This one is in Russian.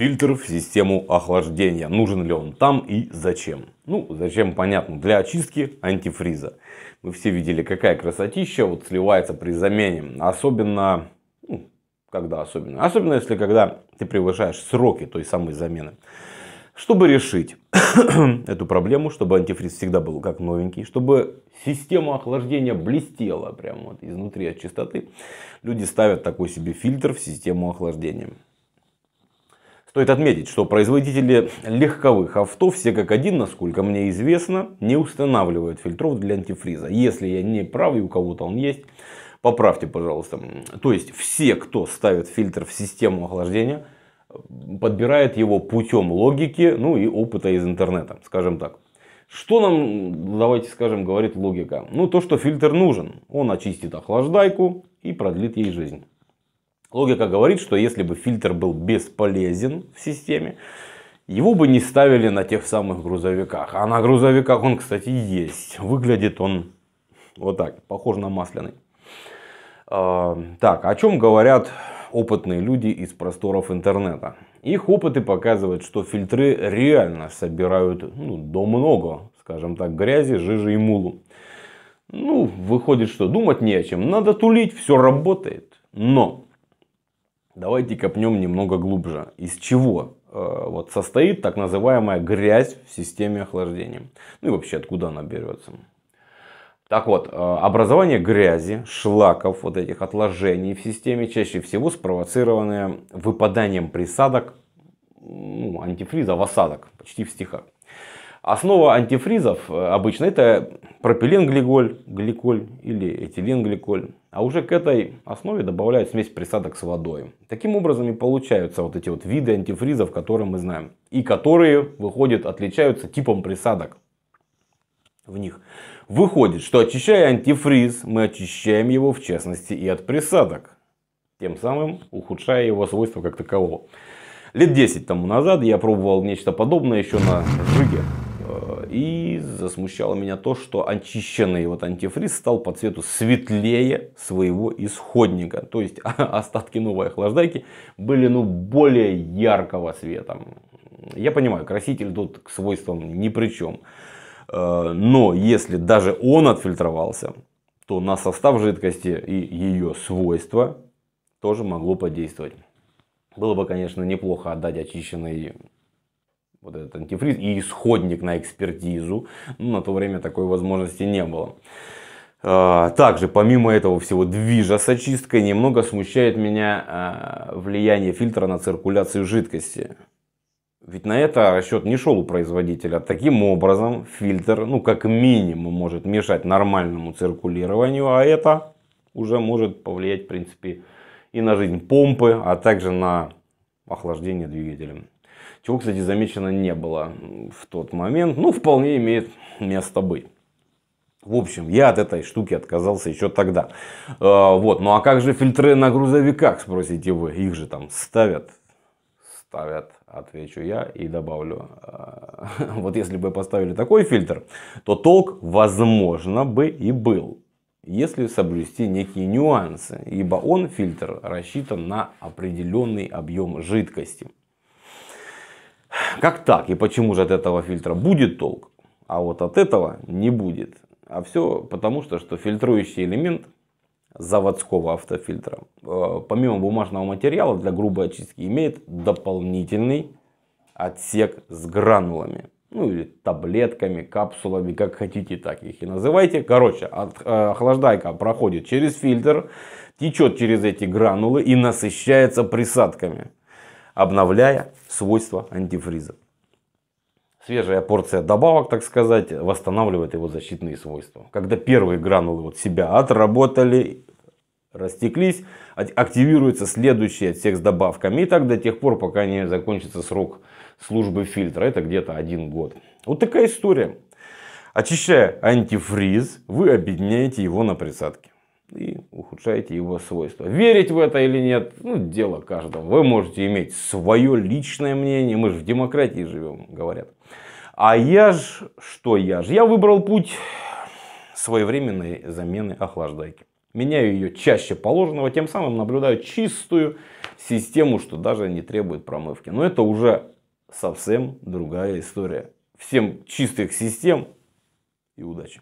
фильтр в систему охлаждения. Нужен ли он там и зачем? Ну, зачем, понятно, для очистки антифриза. Мы все видели, какая красотища вот сливается при замене. Особенно, ну, когда особенно? Особенно, если когда ты превышаешь сроки той самой замены. Чтобы решить эту проблему, чтобы антифриз всегда был как новенький, чтобы система охлаждения блестела прямо вот изнутри от чистоты, люди ставят такой себе фильтр в систему охлаждения. Стоит отметить, что производители легковых авто все как один, насколько мне известно, не устанавливают фильтров для антифриза. Если я не прав и у кого-то он есть, поправьте, пожалуйста. То есть все, кто ставит фильтр в систему охлаждения, подбирает его путем логики, ну и опыта из интернета, скажем так. Что нам, давайте скажем, говорит логика? Ну, то, что фильтр нужен. Он очистит охлаждайку и продлит ей жизнь. Логика говорит, что если бы фильтр был бесполезен в системе, его бы не ставили на тех самых грузовиках. А на грузовиках он, кстати, есть. Выглядит он вот так, похож на масляный. А, так, о чем говорят опытные люди из просторов интернета? Их опыты показывают, что фильтры реально собирают ну, до много, скажем так, грязи, жижи и мулу. Ну, выходит, что думать не о чем. Надо тулить, все работает. Но Давайте копнем немного глубже. Из чего э, вот состоит так называемая грязь в системе охлаждения? Ну и вообще откуда она берется? Так вот, э, образование грязи, шлаков, вот этих отложений в системе чаще всего спровоцированное выпаданием присадок, ну, антифриза в осадок, почти в стихах. Основа антифризов э, обычно это пропиленгликоль, гликоль или этиленгликоль. А уже к этой основе добавляют смесь присадок с водой. Таким образом и получаются вот эти вот виды антифризов, которые мы знаем. И которые, выходит, отличаются типом присадок в них. Выходит, что очищая антифриз, мы очищаем его в частности и от присадок. Тем самым ухудшая его свойства как такового. Лет 10 тому назад я пробовал нечто подобное еще на жиге. И засмущало меня то, что очищенный вот антифриз стал по цвету светлее своего исходника. То есть остатки новой охлаждайки были ну более яркого света. Я понимаю, краситель тут к свойствам ни при чем. Э, но если даже он отфильтровался, то на состав жидкости и ее свойства тоже могло подействовать. Было бы, конечно, неплохо отдать очищенный вот этот антифриз и исходник на экспертизу. Ну, на то время такой возможности не было. А, также, помимо этого всего движа с очисткой, немного смущает меня а, влияние фильтра на циркуляцию жидкости. Ведь на это расчет не шел у производителя. Таким образом, фильтр, ну, как минимум, может мешать нормальному циркулированию, а это уже может повлиять, в принципе, и на жизнь помпы, а также на охлаждение двигателя чего, кстати, замечено не было в тот момент, ну, вполне имеет место быть. В общем, я от этой штуки отказался еще тогда. Э, вот, ну а как же фильтры на грузовиках, спросите вы? Их же там ставят. Ставят, отвечу я и добавлю. Э, вот если бы поставили такой фильтр, то толк, возможно, бы и был. Если соблюсти некие нюансы, ибо он, фильтр, рассчитан на определенный объем жидкости. Как так? И почему же от этого фильтра будет толк, а вот от этого не будет? А все потому, что, что фильтрующий элемент заводского автофильтра, э, помимо бумажного материала для грубой очистки, имеет дополнительный отсек с гранулами. Ну или таблетками, капсулами, как хотите так их и называйте. Короче, от, э, охлаждайка проходит через фильтр, течет через эти гранулы и насыщается присадками обновляя свойства антифриза. Свежая порция добавок, так сказать, восстанавливает его защитные свойства. Когда первые гранулы вот себя отработали, растеклись, активируется следующий отсек с добавками. И так до тех пор, пока не закончится срок службы фильтра. Это где-то один год. Вот такая история. Очищая антифриз, вы объединяете его на присадки улучшайте его свойства. Верить в это или нет, ну, дело каждого. Вы можете иметь свое личное мнение, мы же в демократии живем, говорят. А я ж, что я ж? Я выбрал путь своевременной замены охлаждайки. Меняю ее чаще положенного, тем самым наблюдаю чистую систему, что даже не требует промывки. Но это уже совсем другая история. Всем чистых систем и удачи.